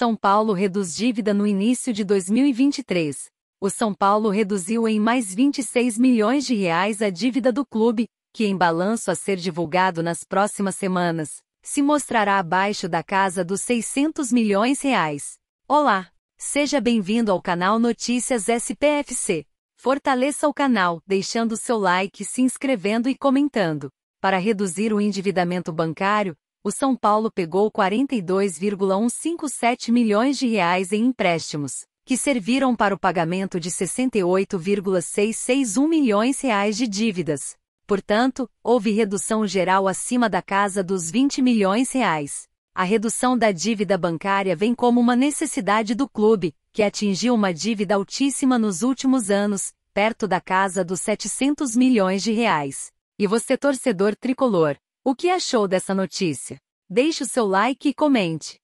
São Paulo reduz dívida no início de 2023. O São Paulo reduziu em mais 26 milhões de reais a dívida do clube, que em balanço a ser divulgado nas próximas semanas, se mostrará abaixo da casa dos 600 milhões reais. Olá, seja bem-vindo ao canal Notícias SPFC. Fortaleça o canal, deixando seu like, se inscrevendo e comentando. Para reduzir o endividamento bancário, o São Paulo pegou 42,157 milhões de reais em empréstimos, que serviram para o pagamento de 68,661 milhões reais de dívidas. Portanto, houve redução geral acima da casa dos 20 milhões reais. A redução da dívida bancária vem como uma necessidade do clube, que atingiu uma dívida altíssima nos últimos anos, perto da casa dos 700 milhões de reais. E você torcedor tricolor, o que achou dessa notícia? Deixe o seu like e comente.